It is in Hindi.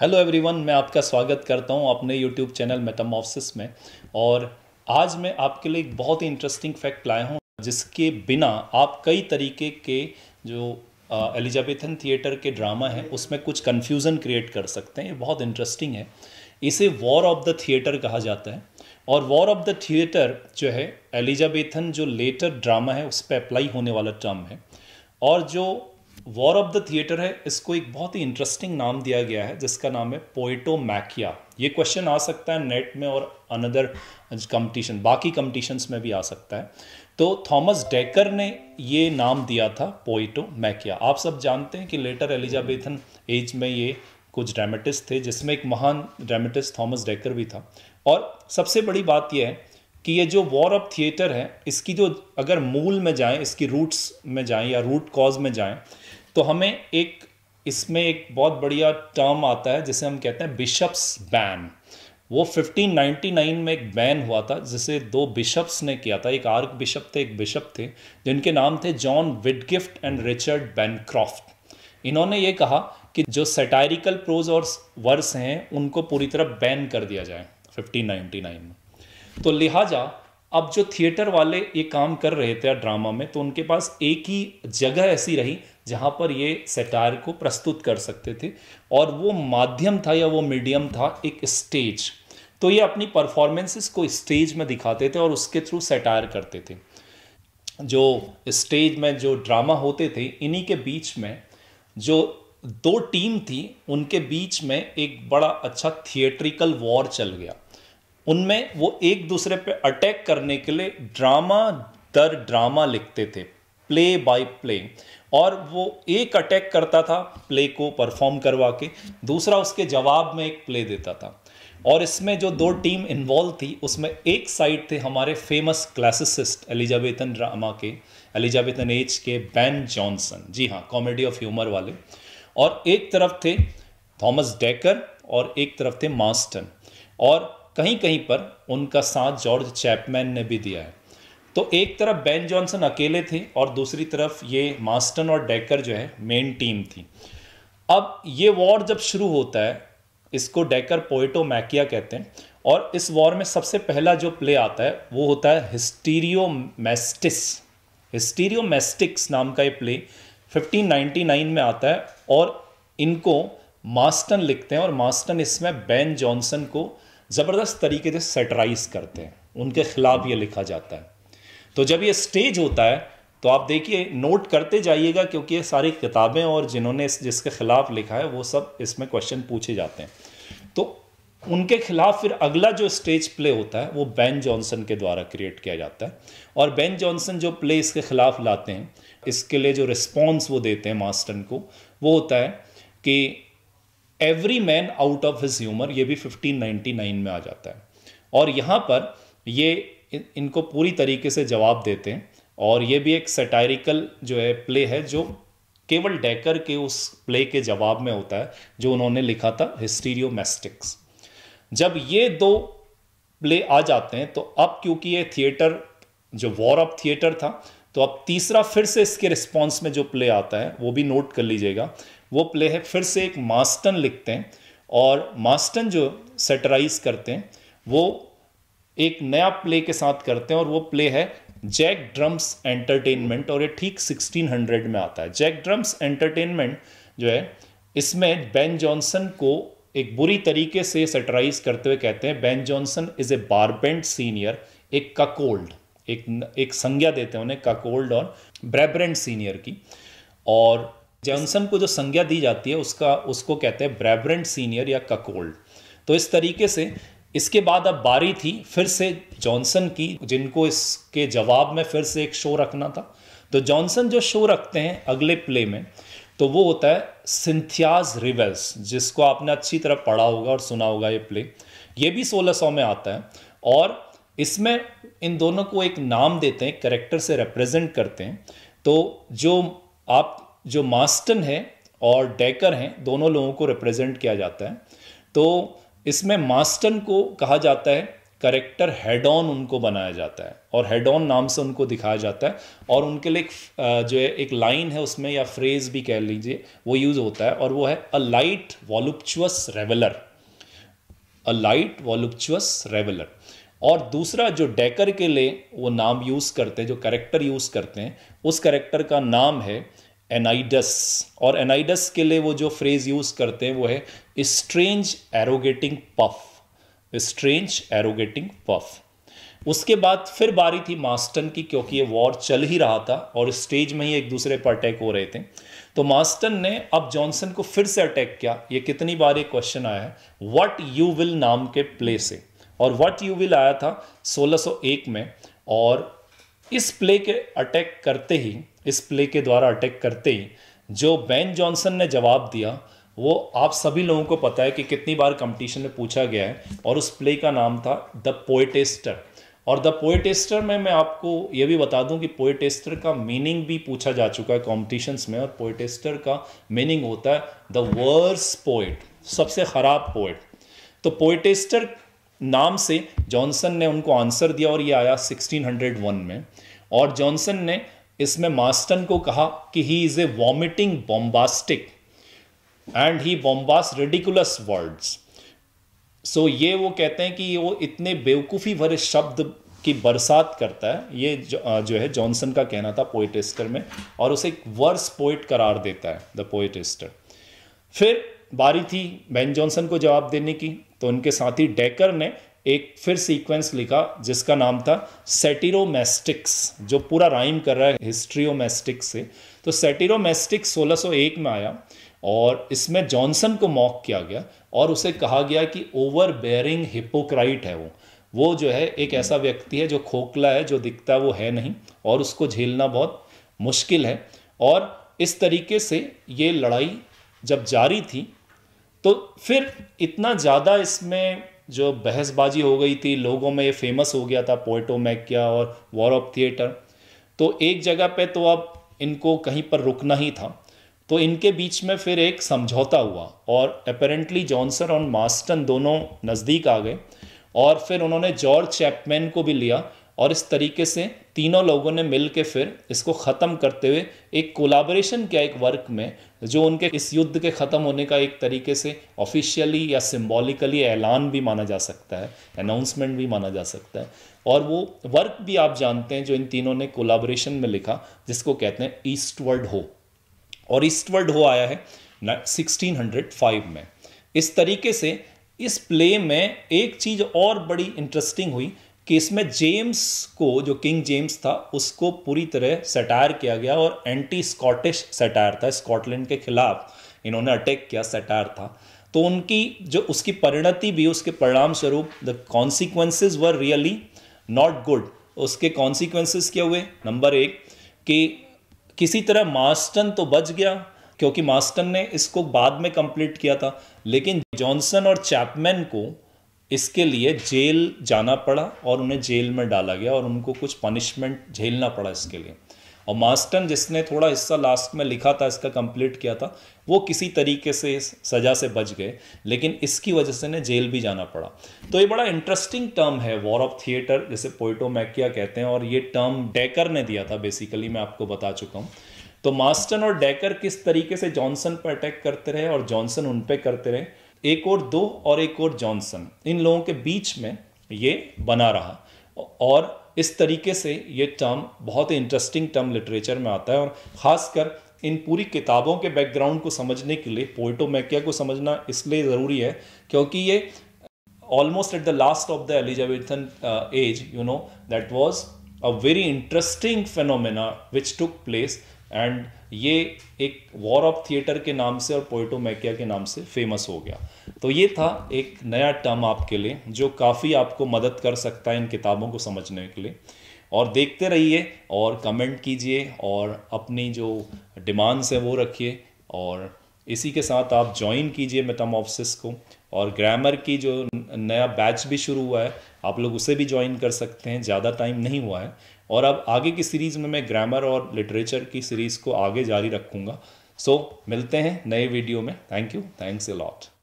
हेलो एवरीवन मैं आपका स्वागत करता हूं अपने यूट्यूब चैनल मेटामॉफसिस में और आज मैं आपके लिए एक बहुत ही इंटरेस्टिंग फैक्ट लाया हूं जिसके बिना आप कई तरीके के जो एलिजाबेथन थिएटर के ड्रामा हैं उसमें कुछ कन्फ्यूज़न क्रिएट कर सकते हैं ये बहुत इंटरेस्टिंग है इसे वॉर ऑफ द थिएटर कहा जाता है और वॉर ऑफ द थिएटर जो है एलिजाबेथन जो लेटर ड्रामा है उस पर अप्लाई होने वाला टर्म है और जो वॉर ऑफ द थिएटर है इसको एक बहुत ही इंटरेस्टिंग नाम दिया गया है जिसका नाम है पोइटो मैकिया ये क्वेश्चन आ सकता है नेट में और अनदर कंपटीशन बाकी कंपटीशन्स में भी आ सकता है तो थॉमस डेकर ने ये नाम दिया था पोइटो मैकिया आप सब जानते हैं कि लेटर एलिजाबेथन एज में ये कुछ ड्रामेटिस्ट थे जिसमें एक महान ड्रामेटिस्ट थॉमस डेकर भी था और सबसे बड़ी बात यह है कि ये जो वॉर ऑफ थिएटर है इसकी जो अगर मूल में जाएं इसकी रूट्स में जाएं या रूट कॉज में जाएं तो हमें एक इसमें एक बहुत बढ़िया टर्म आता है जिसे हम कहते हैं बिशप्स बैन वो 1599 में एक बैन हुआ था जिसे दो बिशप्स ने किया था एक आर्क बिशप थे एक बिशप थे जिनके नाम थे John Whitgift and Richard Bancroft इन्होंने ये कहा कि जो सेटायरिकल प्रोज और वर्स हैं उनको पूरी तरह बैन कर दिया जाए 1599 में तो लिहाजा अब जो थिएटर वाले ये काम कर रहे थे ड्रामा में तो उनके पास एक ही जगह ऐसी रही जहाँ पर ये सेटायर को प्रस्तुत कर सकते थे और वो माध्यम था या वो मीडियम था एक स्टेज तो ये अपनी परफॉर्मेंसेस को स्टेज में दिखाते थे और उसके थ्रू सेटायर करते थे जो स्टेज में जो ड्रामा होते थे इन्हीं के बीच में जो दो टीम थी उनके बीच में एक बड़ा अच्छा थिएट्रिकल वॉर चल गया उनमें वो एक दूसरे पे अटैक करने के लिए ड्रामा दर ड्रामा लिखते थे प्ले बाय प्ले और वो एक अटैक करता था प्ले को परफॉर्म करवा के दूसरा उसके जवाब में एक प्ले देता था और इसमें जो दो टीम इन्वॉल्व थी उसमें एक साइड थे हमारे फेमस क्लासिसिस्ट एलिजाबेथन ड्रामा के एलिजाबेथन एज के बैन जॉनसन जी हाँ कॉमेडी ऑफ ह्यूमर वाले और एक तरफ थे थॉमस डेकर और एक तरफ थे मास्टन और कहीं कहीं पर उनका साथ जॉर्ज चैपमैन ने भी दिया है तो एक तरफ बेन जॉनसन अकेले थे और दूसरी तरफ ये मास्टन और डेकर जो है मेन टीम थी अब ये वॉर जब शुरू होता है इसको डेकर पोइटो मैकिया कहते हैं और इस वॉर में सबसे पहला जो प्ले आता है वो होता है हिस्टीरियो हिस्टीरियो मैस्टिक्स नाम का ये प्ले 1599 में आता है और इनको मास्टन लिखते हैं और मास्टन इसमें बेन जॉनसन को ज़बरदस्त तरीके से सेटराइज करते हैं उनके खिलाफ ये लिखा जाता है तो जब ये स्टेज होता है तो आप देखिए नोट करते जाइएगा क्योंकि ये सारी किताबें और जिन्होंने जिसके खिलाफ लिखा है वो सब इसमें क्वेश्चन पूछे जाते हैं तो उनके खिलाफ फिर अगला जो स्टेज प्ले होता है वो बैन जॉनसन के द्वारा क्रिएट किया जाता है और बैन जॉनसन जो प्ले इसके खिलाफ लाते हैं इसके लिए जो रिस्पॉन्स वो देते हैं मास्टर को वो होता है कि every man out of his humour ये भी 1599 में आ जाता है और यहाँ पर ये इन, इनको पूरी तरीके से जवाब देते हैं और ये भी एक सेटायरिकल जो है प्ले है जो केवल डेकर के उस प्ले के जवाब में होता है जो उन्होंने लिखा था हिस्टीरियोमेस्टिक्स जब ये दो प्ले आ जाते हैं तो अब क्योंकि ये थिएटर जो वॉर ऑफ थिएटर था तो अब तीसरा फिर से इसके रिस्पॉन्स में जो प्ले आता है वो भी नोट कर लीजिएगा वो प्ले है फिर से एक मास्टन लिखते हैं और मास्टन जो सेटराइज करते हैं वो एक नया प्ले के साथ करते हैं और वो प्ले है जैक ड्रम्स एंटरटेनमेंट और ये ठीक 1600 में आता है जैक ड्रम्स एंटरटेनमेंट जो है इसमें बेन जॉनसन को एक बुरी तरीके से सेटराइज करते हुए कहते हैं Ben Jonson is a Brabant senior एक ककोल्ड एक एक संज्ञा देते हैं उन्हें काकोल्ड और ब्रेबरेंट सीनियर की और जॉनसन को जो संज्ञा दी जाती है उसका उसको कहते हैं ब्रेबरेंट सीनियर या काकोल्ड तो इस तरीके से इसके बाद अब बारी थी फिर से जॉनसन की जिनको इसके जवाब में फिर से एक शो रखना था तो जॉनसन जो शो रखते हैं अगले प्ले में तो वो होता है सिंथियाज रिवेल्स जिसको आपने अच्छी तरह पढ़ा होगा और सुना होगा ये प्ले ये भी सोलह सौ में आता है और इसमें इन दोनों को एक नाम देते हैं करेक्टर से रिप्रेजेंट करते हैं तो जो आप जो मास्टन है और डेकर हैं दोनों लोगों को रिप्रेजेंट किया जाता है तो इसमें मास्टन को कहा जाता है करेक्टर हेड ऑन उनको बनाया जाता है और हेड ऑन नाम से उनको दिखाया जाता है और उनके लिए एक जो है एक लाइन है उसमें या फ्रेज भी कह लीजिए वो यूज़ होता है और वो है अ लाइट वॉलुपचुअस रेवलर अ लाइट वॉलुपचुअस रेवलर और दूसरा जो डेकर के लिए वो नाम यूज़ करते हैं जो करेक्टर यूज़ करते हैं उस करेक्टर का नाम है एनाइडस और एनाइडस के लिए वो जो फ्रेज़ यूज़ करते हैं वो है strange arrogating puff strange arrogating puff उसके बाद फिर बारी थी मास्टन की क्योंकि ये वॉर चल ही रहा था और स्टेज में ही एक दूसरे पर अटैक हो रहे थे तो मास्टन ने अब जॉनसन को फिर से अटैक किया ये कितनी बार एक क्वेश्चन आया है वट यू विल नाम के प्ले से और व्हाट यू विल आया था 1601 में और इस प्ले के अटैक करते ही इस प्ले के द्वारा अटैक करते ही जो बैन जॉनसन ने जवाब दिया वो आप सभी लोगों को पता है कि कितनी बार कंपटीशन में पूछा गया है और उस प्ले का नाम था द पोएटेस्टर और द पोएटेस्टर में मैं आपको ये भी बता दूं कि पोएटेस्टर का मीनिंग भी पूछा जा चुका है कॉम्पिटिशन्स में और पोएटेस्टर का मीनिंग होता है द वर्स पोएट सबसे ख़राब पोएट तो पोएटेस्टर नाम से जॉनसन ने उनको आंसर दिया और ये आया 1601 में और जॉनसन ने इसमें मास्टन को कहा कि he is a vomiting bombastic and he bombast ridiculous words so ये वो कहते हैं कि वो इतने बेवकूफ़ी भरे शब्द की बरसात करता है ये जो, जो है जॉनसन का कहना था पोइटेस्टर में और उसे एक वर्स पोइट करार देता है द पोइटिस्टर फिर बारी थी बैन जॉनसन को जवाब देने की तो उनके साथ ही डेकर ने एक फिर सीक्वेंस लिखा जिसका नाम था सेटिरोमेस्टिक्स जो पूरा राइम कर रहा है हिस्ट्रियोमेस्टिक्स से तो सेटिरोमेस्टिक्स 1601 में आया और इसमें जॉनसन को मॉक किया गया और उसे कहा गया कि ओवर बेयरिंग हिपोक्राइट है वो वो जो है एक ऐसा हम्म। व्यक्ति है जो खोखला है जो दिखता है वो है नहीं और उसको झेलना बहुत मुश्किल है और इस तरीके से ये लड़ाई जब जारी थी तो फिर इतना ज़्यादा इसमें जो बहसबाजी हो गई थी लोगों में ये फेमस हो गया था पोइटो मैकिया और वॉर ऑफ थिएटर तो एक जगह पे तो अब इनको कहीं पर रुकना ही था तो इनके बीच में फिर एक समझौता हुआ और अपेरेंटली जॉनसन और मास्टन दोनों नज़दीक आ गए और फिर उन्होंने जॉर्ज चैपमैन को भी लिया और इस तरीके से तीनों लोगों ने मिल के फिर इसको ख़त्म करते हुए एक कोलाबोरेशन किया एक वर्क में जो उनके इस युद्ध के ख़त्म होने का एक तरीके से ऑफिशियली या सिम्बॉलिकली ऐलान भी माना जा सकता है अनाउंसमेंट भी माना जा सकता है और वो वर्क भी आप जानते हैं जो इन तीनों ने कोलाबोरेशन में लिखा जिसको कहते हैं ईस्टवर्ड हो और ईस्टवर्ड हो आया है सिक्सटीन में इस तरीके से इस प्ले में एक चीज़ और बड़ी इंटरेस्टिंग हुई कि इसमें जेम्स को जो किंग जेम्स था उसको पूरी तरह सटायर किया गया और एंटी स्कॉटिश सटायर था स्कॉटलैंड के खिलाफ इन्होंने अटैक किया सटायर था तो उनकी जो उसकी परिणति भी उसके परिणाम स्वरूप the consequences were really not good उसके कॉन्सिक्वेंसेज क्या हुए नंबर एक कि किसी तरह मास्टन तो बच गया क्योंकि मास्टन ने इसको बाद में कंप्लीट किया था लेकिन जॉनसन और चैपमैन को इसके लिए जेल जाना पड़ा और उन्हें जेल में डाला गया और उनको कुछ पनिशमेंट झेलना पड़ा इसके लिए और मास्टन जिसने थोड़ा हिस्सा लास्ट में लिखा था इसका कंप्लीट किया था वो किसी तरीके से सज़ा से बच गए लेकिन इसकी वजह से ने जेल भी जाना पड़ा तो ये बड़ा इंटरेस्टिंग टर्म है वॉर ऑफ थिएटर जैसे पोइटो मैकिया कहते हैं और ये टर्म डेकर ने दिया था बेसिकली मैं आपको बता चुका हूँ तो मास्टन और डेकर किस तरीके से जॉनसन पर अटैक करते रहे और जॉनसन उन पर करते रहे एक और दो और एक और जॉनसन इन लोगों के बीच में ये बना रहा और इस तरीके से ये टर्म बहुत ही इंटरेस्टिंग टर्म लिटरेचर में आता है और ख़ासकर इन पूरी किताबों के बैकग्राउंड को समझने के लिए पोइटोमैकिया को समझना इसलिए ज़रूरी है क्योंकि ये almost at the last of the Elizabethan age you know that was a very interesting phenomena which took place and ये एक वॉर ऑफ थिएटर के नाम से और पोइटो मैकिया के नाम से फेमस हो गया तो ये था एक नया टर्म आपके लिए जो काफ़ी आपको मदद कर सकता है इन किताबों को समझने के लिए और देखते रहिए और कमेंट कीजिए और अपनी जो डिमांड्स हैं वो रखिए और इसी के साथ आप ज्वाइन कीजिए मेटामॉपसिस को और ग्रामर की जो नया बैच भी शुरू हुआ है आप लोग उसे भी ज्वाइन कर सकते हैं ज़्यादा टाइम नहीं हुआ है और अब आगे की सीरीज़ में मैं ग्रामर और लिटरेचर की सीरीज़ को आगे जारी रखूँगा सो so, मिलते हैं नए वीडियो में thank you thanks a lot